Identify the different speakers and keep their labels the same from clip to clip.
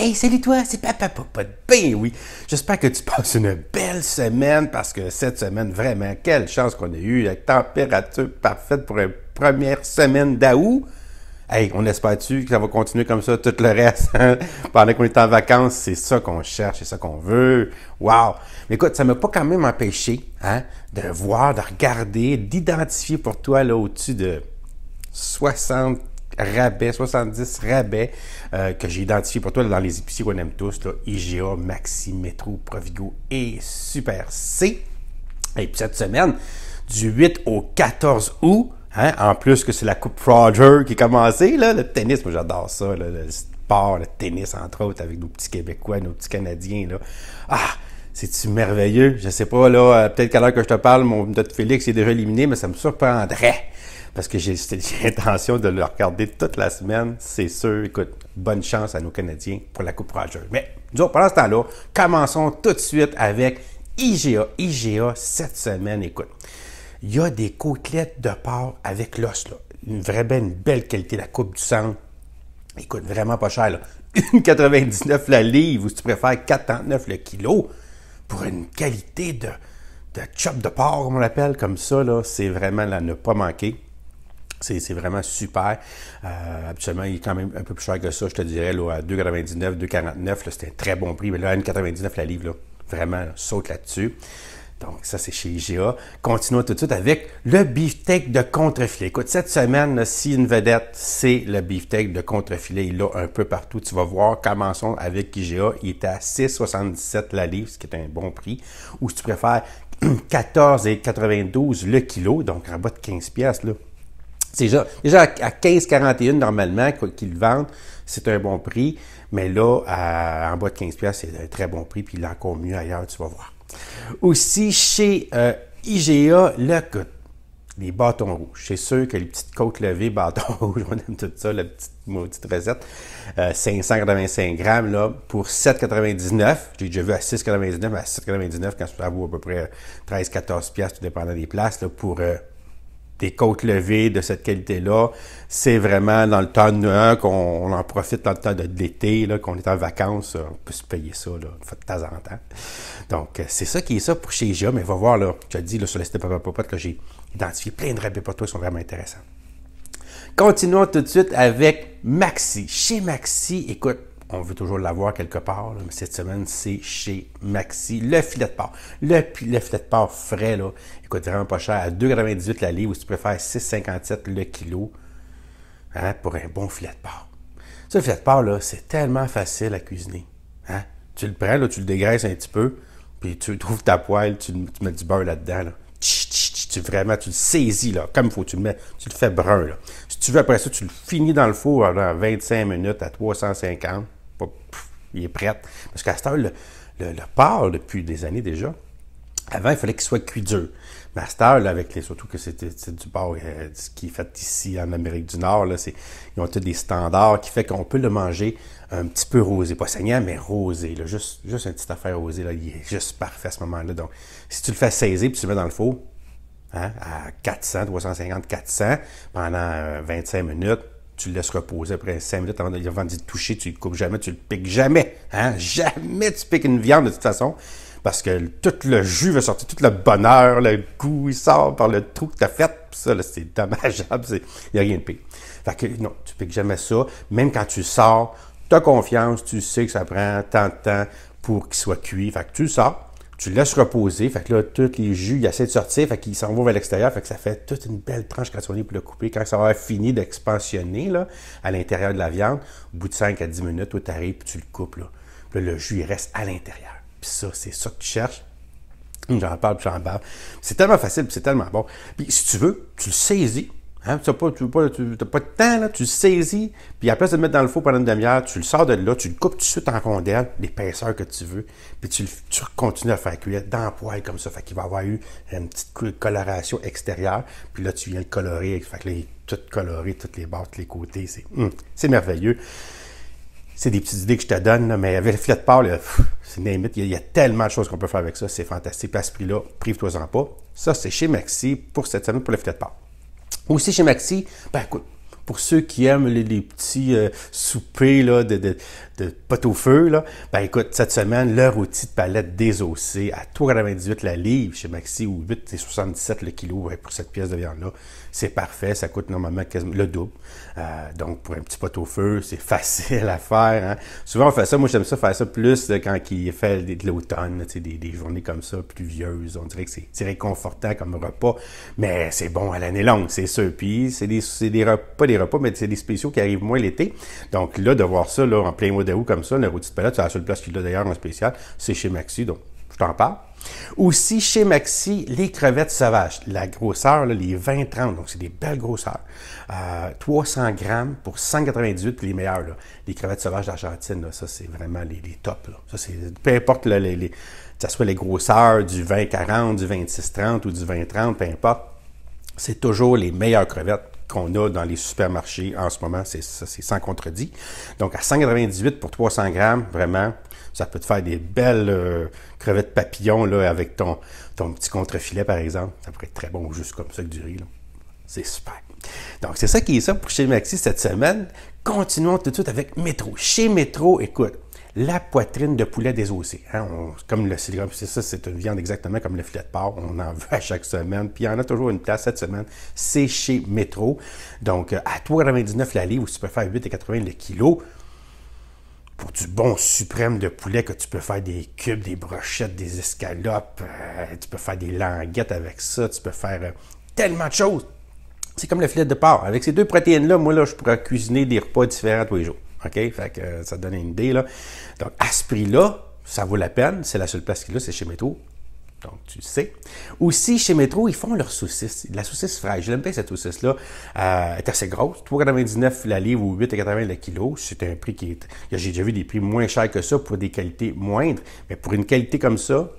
Speaker 1: Hey, salut toi, c'est Papa Papa de Ben oui. J'espère que tu passes une belle semaine parce que cette semaine, vraiment, quelle chance qu'on a eu, La température parfaite pour une première semaine d'août. Hey, on espère-tu que ça va continuer comme ça tout le reste hein? pendant qu'on est en vacances? C'est ça qu'on cherche, c'est ça qu'on veut. waouh Mais écoute, ça ne m'a pas quand même empêché hein, de voir, de regarder, d'identifier pour toi là au-dessus de 60 rabais, 70 rabais euh, que j'ai identifié pour toi dans les épiciers qu'on aime tous, là, IGA, Maxi, Metro, Provigo et Super C. Et puis cette semaine, du 8 au 14 août, hein, en plus que c'est la Coupe Roger qui est commencée, le tennis, moi j'adore ça, le sport, le tennis entre autres, avec nos petits Québécois, nos petits Canadiens. Ah! C'est-tu merveilleux? Je sais pas, là, euh, peut-être qu'à l'heure que je te parle, mon notre Félix est déjà éliminé, mais ça me surprendrait parce que j'ai l'intention de le regarder toute la semaine, c'est sûr. Écoute, bonne chance à nos Canadiens pour la Coupe Rogers. Mais nous, pendant ce temps-là, commençons tout de suite avec IGA. IGA, cette semaine, écoute, il y a des côtelettes de porc avec l'os. Une vraie belle, belle qualité, la coupe du sang. Écoute, vraiment pas cher. 1,99 la livre ou si tu préfères 4,39 le kilo pour une qualité de, chop de porc, on l'appelle comme ça. C'est vraiment là, ne pas manquer. C'est vraiment super. absolument euh, habituellement, il est quand même un peu plus cher que ça, je te dirais, là, à 2,99, 2,49. C'était un très bon prix, mais là, à 1,99 la livre, vraiment, saute là-dessus. Donc, ça, c'est chez IGA. Continuons tout de suite avec le beefsteak de contrefilet. Écoute, cette semaine, si une vedette, c'est le beefsteak de contrefilet. Il l'a un peu partout. Tu vas voir. Commençons avec IGA. Il est à 6,77 la livre, ce qui est un bon prix. Ou si tu préfères, 14,92 le kilo. Donc, en bas de 15 pièces là. Déjà, déjà à 15,41 normalement qu'ils le vendent, c'est un bon prix. Mais là, en bas de 15$, c'est un très bon prix. Puis il encore mieux ailleurs, tu vas voir. Aussi, chez euh, IGA, le les bâtons rouges. C'est sûr que les petites côtes levées, bâtons rouges, on aime tout ça, la petite maudite recette. 585 euh, grammes là, pour 7,99. J'ai déjà vu à 6,99, à 7,99 quand ça vaut à peu près 13-14 tout dépendant des places, là, pour euh, des côtes levées de cette qualité-là. C'est vraiment dans le temps de qu'on en profite dans le temps de l'été, qu'on est en vacances, on peut se payer ça là, de temps en temps. Donc, euh, c'est ça qui est ça pour chez JA, mais va voir, là, je as dit là, sur le site Papa Popote, j'ai identifié plein de pour toi ils sont vraiment intéressants. Continuons tout de suite avec Maxi. Chez Maxi, écoute, on veut toujours l'avoir quelque part. mais cette semaine, c'est chez Maxi. Le filet de porc. Le, filet de porc frais, là, il coûte vraiment pas cher. À 2,98 la livre, ou si tu préfères 6,57 le kilo hein, pour un bon filet de porc. Ce filet de porc, là, c'est tellement facile à cuisiner. Hein? Tu le prends, là, tu le dégraisses un petit peu, puis tu trouves ta poêle, tu, mets du beurre là-dedans. Tu, vraiment, tu le saisis là, comme il faut, tu le mets, tu le fais brun. Si tu veux, après ça, tu le finis dans le four là, 25 minutes à 350 il est prêt. Parce qu'à cette heure, le, le, porc, depuis des années déjà, avant, il fallait qu'il soit cuit dur. Mais à cette heure, avec les, surtout que c'est du porc euh, qui est fait ici en Amérique du Nord, ils ont tous des standards qui font qu'on peut le manger un petit peu rosé. Pas saignant, mais rosé. juste, juste une petite affaire rosée. il est juste parfait à ce moment-là. Donc, si tu le fais saisir puis tu le mets dans le four, hein, à 400, 350, 400, pendant 25 euh, minutes, tu le laisses reposer après cinq minutes avant de, de toucher, tu le coupes jamais, tu le piques jamais. Hein? Jamais tu piques une viande de toute façon. Parce que tout le jus va sortir, tout le bonheur, le goût, il sort par le trou que tu as fait. ça là c'est dommageable. Il n'y a rien de pire. Fait que non, tu piques jamais ça. Même quand tu sors, tu as confiance, tu sais que ça prend tant de temps pour qu'il soit cuit. Fait que tu sors, tu le laisses reposer. Fait que là, tous les jus, il essaie de sortir. Fait qu'il s'en va vers l'extérieur. Fait que ça fait toute une belle tranche quand on est pour le couper. Quand ça va fini d'expansionner là, à l'intérieur de la viande, au bout de 5 à 10 minutes, tu arrives puis tu le coupes. Là. Puis là, le jus, il reste à l'intérieur. Puis ça, c'est ça que tu cherches. J'en parle, puis j'en parle. C'est tellement facile, c'est tellement bon. Puis si tu veux, tu le saisis Hein? tu n'as pas, de temps, tu le saisis, puis après de le mettre dans le four pendant une demi-heure, tu le sors de là, tu le coupes tout de suite en rondelles, l'épaisseur que tu veux, puis tu, continues à faire cuire dans le comme ça. Fait qu'il va avoir eu une petite coloration extérieure, puis là, tu viens le colorer. Fait que là, il est tout coloré, toutes les bords, tous les côtés. Hum, c'est merveilleux. C'est des petites idées que je te donne, mais avec le filet de porc, c'est limite. Il y, a, tellement de choses qu'on peut faire avec ça. C'est fantastique. Puis à ce prix-là, prive-toi-en pas. Ça, c'est chez Maxi pour cette semaine pour le filet de porc. Aussi chez Maxi, ben écoute, pour ceux qui aiment les, petits euh, souper là, de, de pot au feu, là, ben écoute, cette semaine, leur outil de palette désossé à 3,98 la livre chez Maxi ou 8,77 le kilo pour cette pièce de viande-là, c'est parfait. Ça coûte normalement le double. Euh, donc, pour un petit pot au feu, c'est facile à faire. Hein. Souvent, on fait ça. Moi, j'aime ça faire ça plus euh, quand il fait de l'automne, des, des journées comme ça, pluvieuses. On dirait que c'est réconfortant comme repas, mais c'est bon à l'année longue, c'est sûr. Puis, c'est des, des repas, pas des repas, mais c'est des spéciaux qui arrivent moins l'été. Donc, là, de voir ça là, en plein mois comme ça, le rôti de palette, c'est la seule place qu'il a d'ailleurs en spécial, c'est chez Maxi, donc je t'en parle. Aussi, chez Maxi, les crevettes sauvages, la grosseur, les 20-30, donc c'est des belles grosseurs. 300 euh, grammes pour 198, les meilleurs, les crevettes sauvages d'Argentine, ça c'est vraiment les, tops. peu importe, les, que ce soit les grosseurs du 20-40, du 26-30 ou du 20-30, peu importe, c'est toujours les meilleures crevettes qu'on a dans les supermarchés en ce moment, c'est sans contredit. Donc à 198 pour 300 grammes, vraiment, ça peut te faire des belles euh, crevettes papillons là, avec ton, ton petit contrefilet, par exemple. Ça pourrait être très bon juste comme ça avec du riz. C'est super. Donc c'est ça qui est ça pour chez Maxi cette semaine. Continuons tout de suite avec Métro. Chez Métro, écoute, la poitrine de poulet des Hein, comme le c'est ça, c'est une viande exactement comme le filet de porc. On en veut à chaque semaine. Puis il y en a toujours une place cette semaine. C'est chez Métro. Donc, euh, à 3,99 la livre, ou tu peux faire 8,80 le kilo pour du bon suprême de poulet que tu peux faire des cubes, des brochettes, des escalopes, euh, tu peux faire des languettes avec ça, tu peux faire euh, tellement de choses. C'est comme le filet de porc. Avec ces deux protéines-là, moi, là, je pourrais cuisiner des repas différents tous les jours. OK? Fait que euh, ça donne une idée, Donc, à ce prix-là, ça vaut la peine. C'est la seule place qu'il a, c'est chez Métro. Donc, tu sais. Aussi, chez Métro, ils font leur saucisse. la saucisse fraîche. J'aime bien cette saucisse-là. Euh, est assez grosse. 3,99 la livre ou 8,80 le kilo. C'est un prix qui est. J'ai déjà vu des prix moins chers que ça pour des qualités moindres. Mais pour une qualité comme ça,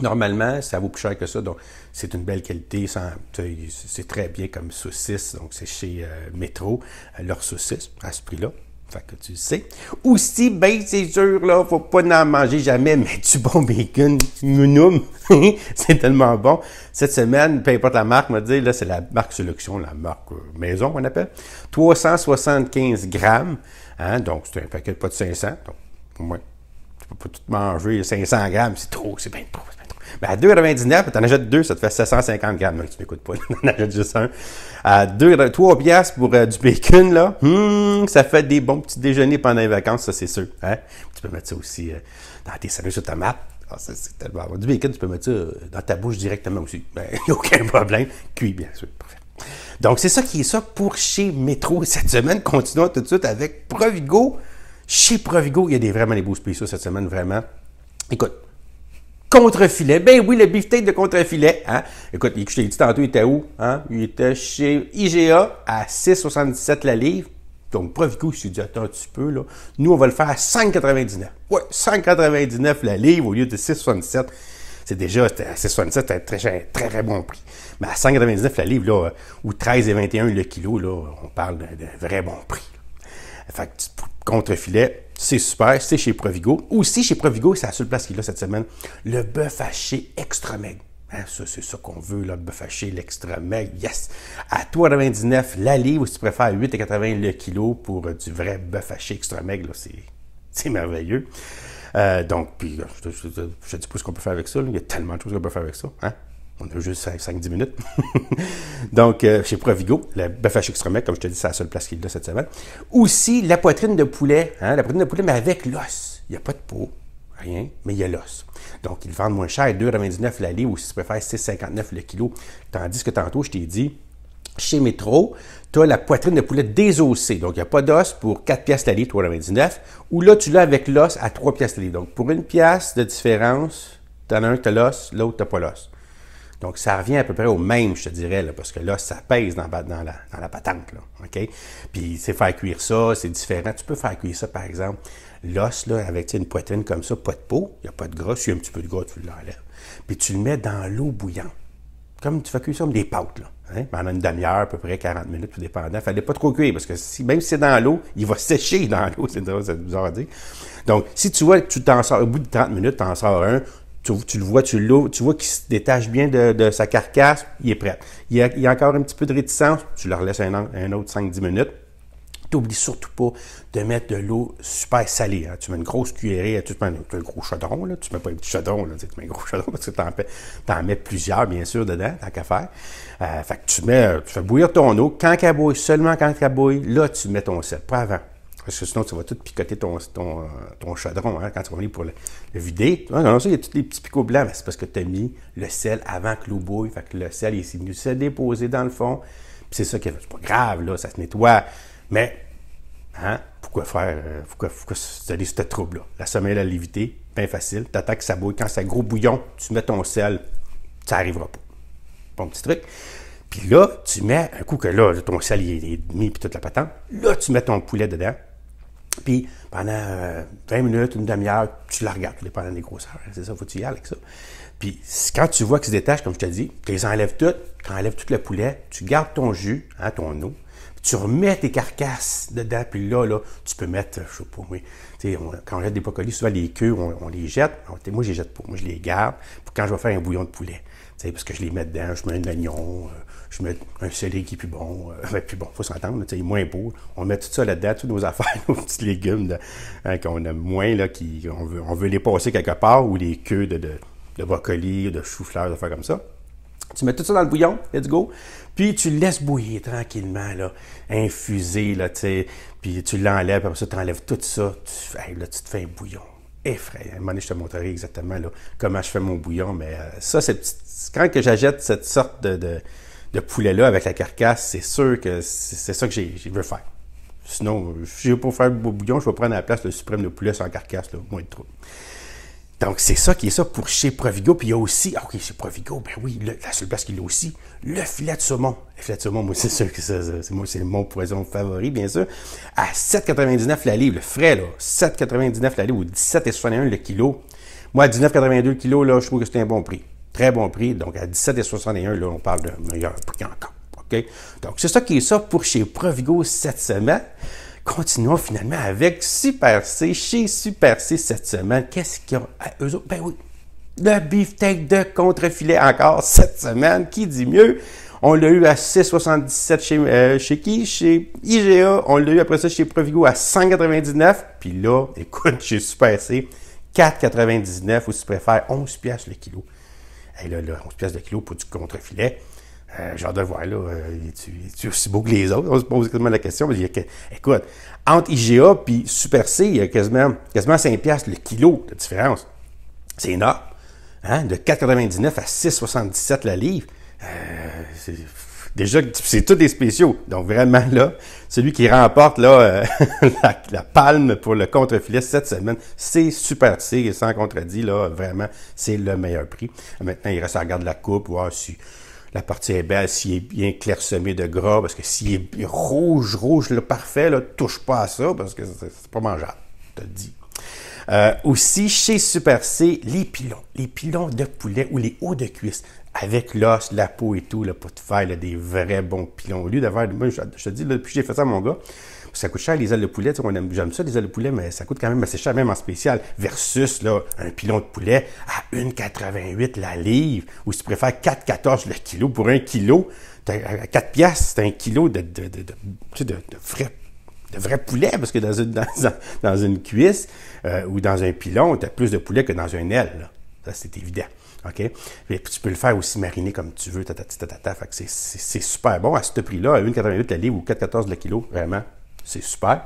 Speaker 1: normalement, ça vaut plus cher que ça. Donc, c'est une belle qualité. C'est très bien comme saucisse. Donc, c'est chez euh, Métro, leur saucisse à ce prix-là. Fait que tu le sais. Aussi, ben, c'est sûr, là, faut pas en manger jamais, mais du bon bacon, mounoum, c'est tellement bon. Cette semaine, peu importe la marque, on va dire, là, c'est la marque Solution, la marque euh, maison, on appelle. 375 grammes, hein, donc c'est un paquet de pas de 500, donc, au moins, tu peux pas tout manger, 500 grammes, c'est trop, c'est bien trop, ben, à 2,99, tu en achètes deux, ça te fait 750 grammes. tu m'écoutes pas, en achètes juste un. À 2, 3 pour euh, du bacon, là, hmm, ça fait des bons petits déjeuners pendant les vacances, ça c'est sûr. Hein. Tu peux mettre ça aussi euh, dans tes sur de map. Ah, ça, c'est tellement Du bacon, tu peux mettre ça euh, dans ta bouche directement aussi. Ben, a aucun problème. Cuit, bien sûr. Parfait. Donc, c'est ça qui est ça pour chez Metro cette semaine. Continuons tout de suite avec Provigo. Chez Provigo, il y a des, vraiment des beaux spéciaux cette semaine, vraiment. Écoute, Contrefilet. Ben oui, le beefsteak de contrefilet. Hein? Écoute, je t'ai dit tantôt, il était où? Hein? Il était chez IGA à 6,77 la livre. Donc, prof coup, je suis dit, attends un petit peu, là. Nous, on va le faire à 5,99. Ouais, 5,99 la livre au lieu de 6,77. C'est déjà, à 6,77, un très, très, bon prix. Mais à 5,99 la livre, là, ou 13,21 le kilo, on parle d'un vrai bon prix. Fait que, contre-filet, c'est super, c'est chez Provigo. Aussi, chez Provigo, c'est la seule place qu'il a cette semaine, le bœuf haché extra maigre. Hein, ça, c'est ça qu'on veut, là, le bœuf haché, extra maigre, yes! À 3,99 la livre, ou si tu préfères, 8,80 le kilo pour euh, du vrai bœuf haché extra maigre, c'est merveilleux. Euh, donc, puis, euh, je, ne sais pas ce qu'on peut faire avec ça, il y a tellement de choses qu'on peut faire avec ça. Hein? On a juste 5-10 minutes. Donc, euh, chez Provigo, le bœuf haché comme je te dis, c'est la seule place qu'il a cette semaine. Aussi, la poitrine de poulet, hein, la poitrine de poulet, mais avec l'os. Il n'y a pas de peau, rien, mais il y a l'os. Donc, ils vendent moins cher, 2,99 l'allée ou si tu préfères, 6,59 le kilo. Tandis que tantôt, je t'ai dit, chez Métro, tu as la poitrine de poulet désossée. Donc, il n'y a pas d'os pour 4 piastres l'allée, 3,99. Ou là, tu l'as avec l'os à 3 piastres l'allée. Donc, pour une pièce de différence, tu en as un l'os, l'autre, tu pas l'os. Donc, ça revient à peu près au même, je te dirais, parce que là, ça pèse dans, dans, la, dans la, patente. Là, OK? Puis, c'est faire cuire ça, c'est différent. Tu peux faire cuire ça, par exemple, l'os là, avec une poitrine comme ça, pas de peau, il n'y a pas de gras. Si y a un petit peu de gras, tu l'enlèves. Puis, tu le mets dans l'eau bouillante. Comme tu fais cuire ça, comme des pâtes. Là, hein? Pendant une demi-heure, à peu près 40 minutes, tout dépendant. Il ne fallait pas trop cuire, parce que si, même si c'est dans l'eau, il va sécher dans l'eau. C'est bizarre à dire. Donc, si tu vois tu t'en sors, au bout de 30 minutes, tu en sors un, tu, le vois, tu l'ouvres, tu vois qu'il se détache bien de, sa carcasse, il est prêt. Il y, a, encore un petit peu de réticence, tu leur laisses un, autre 5-10 minutes. T'oublies surtout pas de mettre de l'eau super salée. Hein. Tu mets une grosse cuillerée, tu mets un, gros chaudron, là. tu mets pas un petit chaudron, tu mets un gros chaudron parce que tu en, mets plusieurs, bien sûr, dedans, tant qu'à faire. Euh, fait que tu, mets, tu fais bouillir ton eau. Quand elle bouille, seulement quand elle bouille, là, tu mets ton sel, pas avant. Parce que sinon, tu vas tout picoter ton, ton, euh, ton chaudron hein, quand tu vas venir pour le, vider. Ah, non, non, ça, il y a tous les petits picots blancs, mais c'est parce que tu as mis le sel avant que l'eau bouille. Fait que le sel, il est venu se déposer dans le fond. Puis c'est ça qui est pas grave, là, ça se nettoie. Mais, hein, pourquoi faire, euh, pourquoi, se donner ce trouble-là? La sommeil, à lévité, bien facile. T'attends que ça bouille. Quand c'est gros bouillon, tu mets ton sel, ça n'arrivera pas. Bon petit truc. Puis là, tu mets, un coup que là, ton sel est mis, puis toute la patente, là, tu mets ton poulet dedans, puis pendant 20 euh, minutes, une demi-heure, tu la regardes, tout dépendant des grosseurs. heures. Hein, c'est ça, faut que tu y aller avec ça. Puis quand tu vois qu'ils se détachent, comme je te dis, tu les enlèves toutes, tu enlèves tout le poulet, tu gardes ton jus, hein, ton eau, tu remets tes carcasses dedans, puis là, tu peux mettre, je sais pas, quand on jette des brocolis, souvent les queues, on, les jette. moi, je les jette pas. Moi, je les garde pour quand je vais faire un bouillon de poulet. Parce que je les mets dedans, je mets un oignon, euh, je mets un céleri qui est plus bon. puis euh, ben, bon, faut s'entendre, il est moins beau. On met tout ça là-dedans, toutes nos affaires, nos petits légumes hein, qu'on a moins, là, qui, on, veut, on veut les passer quelque part, ou les queues de, de, de de chou-fleur, de faire comme ça. Tu mets tout ça dans le bouillon, let's go. Puis tu le laisses bouillir tranquillement, là, infuser, là, tu sais. Puis tu l'enlèves, après ça, tu enlèves tout ça. Tu, là, tu te fais un bouillon effrayant. un moment donné, je te montrerai exactement là, comment je fais mon bouillon. Mais euh, ça, c'est quand que j'achète cette sorte de, poulet-là avec la carcasse, c'est sûr que c'est ça que je veux faire. Sinon, je je veux pas faire le bouillon, je vais prendre à la place le suprême de poulet sans carcasse, moins de trop. Donc, c'est ça qui est ça pour chez Provigo. Puis il y a aussi, ah, ok, chez Provigo, ben oui, la seule place qu'il a aussi, le filet de saumon. Le filet de saumon, moi, c'est sûr que c'est mon poison favori, bien sûr. À 7,99 la livre, le frais, là, 7,99 la livre ou 17,61 le kilo. Moi, à 19,82 le kilo, là, je trouve que c'est un bon prix. Très bon prix. Donc, à 17,61, là, on parle de meilleur prix encore. OK? Donc, c'est ça qui est ça pour chez Provigo cette semaine. Continuons finalement avec Super C. Chez Super C cette semaine, qu'est-ce qu'ils ont à eux autres? Ben oui, le beefsteak de contrefilet encore cette semaine. Qui dit mieux? On l'a eu à 6,77 euh, chez, qui? Chez IGA. On l'a eu après ça chez Provigo à 199$. Puis là, écoute, chez Super C, 4,99 ou si tu préfères 11 piastres le kilo. Et là, là, 11 piastres le kilo pour du contrefilet genre euh, de voir, là, euh, es-tu aussi beau que les autres? On se pose quasiment la question. Mais écoute, entre IGA puis Super C, il y a quasiment, quasiment 5$ le kilo de différence. C'est énorme. Hein? De 99 à 6,77 la livre. Euh, déjà, c'est tout des spéciaux. Donc, vraiment, là, celui qui remporte la, palme pour le contre-filet cette semaine, c'est Super C, sans contredit, là, vraiment, c'est le meilleur prix. Maintenant, il reste à regarder la coupe, voir si la partie est belle, s'il est bien clairsemé de gras, parce que s'il est rouge, rouge, le parfait, là, touche pas à ça, parce que c'est pas mangeable, je te le dis. Euh, aussi, chez Super C, les pilons, les pilons de poulet ou les hauts de cuisse, avec l'os, la peau et tout, là, pour te faire des vrais bons pilons. Au lieu d'avoir, je, te dis, là, depuis que j'ai fait ça, mon gars, ça coûte cher les ailes de poulet. Tu sais, J'aime ça les ailes de poulet, mais ça coûte quand même assez cher, même en spécial, versus là, un pilon de poulet à 1,88 la livre, ou si tu préfères 4,14 le kilo pour un kilo. À 4 piastres, c'est un kilo de, de, de, de vrai poulet, parce que dans une, dans, une cuisse euh, ou dans un pilon, tu as plus de poulet que dans un aile. Là. Ça, c'est évident. OK? tu peux le faire aussi mariner comme tu veux, ta ta c'est super bon à ce prix-là, à 1,88 la livre ou 4,14 le kilo, vraiment c'est super.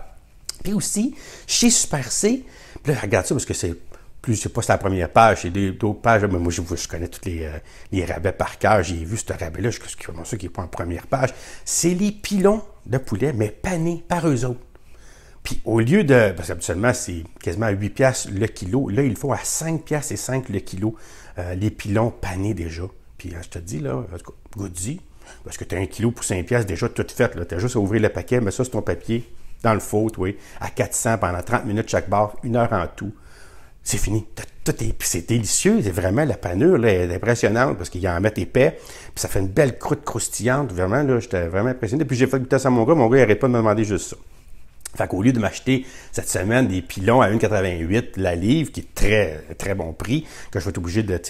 Speaker 1: Puis aussi, chez Super C, puis là, regarde ça parce que c'est plus, je pas, c'est la première page, c'est d'autres pages. Mais moi, je, connais tous les, euh, les, rabais par cœur. J'ai vu ce rabais-là, je suis vraiment sûr qu'il n'est pas en première page. C'est les pilons de poulet, mais panés par eux autres. Puis au lieu de. Parce qu'habituellement, c'est quasiment à 8 le kilo. Là, il faut à 5 et 5 le kilo euh, les pilons panés déjà. Puis hein, je te dis, là, en parce que tu as un kilo pour 5 pièces déjà tout fait. Tu as juste à ouvrir le paquet, mais ça, c'est ton papier dans le faute, oui, à 400 pendant 30 minutes chaque barre, une heure en tout. C'est fini. C'est délicieux. C'est vraiment la panure là, est impressionnante parce qu'ils en mettent épais. Puis ça fait une belle croûte croustillante. Vraiment, là, j'étais vraiment impressionné. Puis j'ai fait le ça à mon gars. Mon gars, il n'arrête pas de me demander juste ça. Fait qu'au lieu de m'acheter cette semaine des pilons à 1,88 la livre, qui est très, très bon prix, que je vais être obligé de,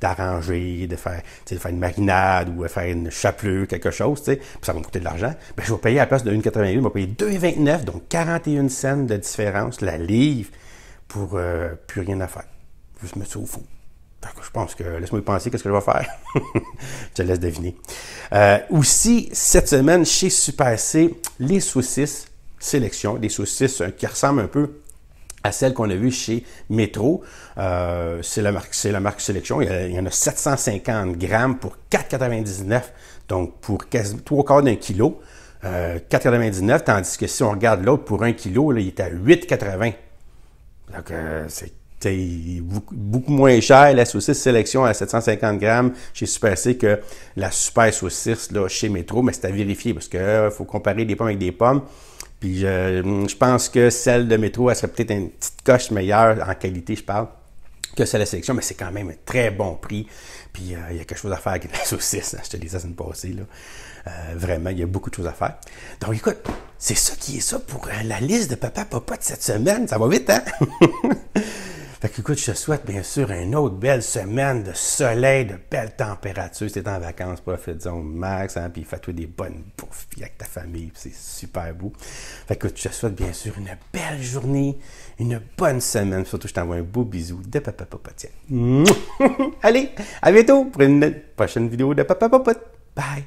Speaker 1: d'arranger, de faire, de faire une marinade ou de faire une chapelure, quelque chose, puis ça va me coûter de l'argent, ben, je vais payer à la place de 1,88, je vais payer 2,29, donc 41 cents de différence la livre pour euh, plus rien à faire. Je me suis au fou. Je pense que laisse-moi y penser qu'est-ce que je vais faire. je te laisse deviner. Euh, aussi, cette semaine, chez Super C, les saucisses sélection, des saucisses euh, qui ressemblent un peu à celles qu'on a vues chez Metro. Euh, c'est la marque, c'est la marque Sélection. Il y, en a 750 grammes pour 4,99, donc pour trois quarts d'un kilo. 4,99, euh, tandis que si on regarde l'autre pour un kilo, là, il est à 8,80. Donc, c'est beaucoup moins cher la saucisse sélection à 750 grammes chez Super C que la super saucisse là, chez Metro, mais c'est à vérifier parce qu'il faut comparer des pommes avec des pommes. Puis hum, je, pense que celle de métro, elle serait peut-être une petite coche meilleure en qualité, je parle, que celle de sélection, mais c'est quand même un très bon prix. Puis euh, il y a quelque chose à faire avec la saucisse, je te disais la semaine passée. Là. Euh, vraiment, il y a beaucoup de choses à faire. Donc écoute, c'est ça qui est ça pour euh, la liste de Papa Papa de cette semaine. Ça va vite, hein? Fait que, écoute, je te souhaite bien sûr une autre belle semaine de soleil, de belles températures. es en vacances, profite-en max, hein, puis fais-toi des bonnes bouffes, avec ta famille, c'est super beau. Fait que, écoute, je te souhaite bien sûr une belle journée, une bonne semaine. Surtout, je t'envoie un beau bisou de Papa Allez, à bientôt pour une prochaine vidéo de Papa Bye!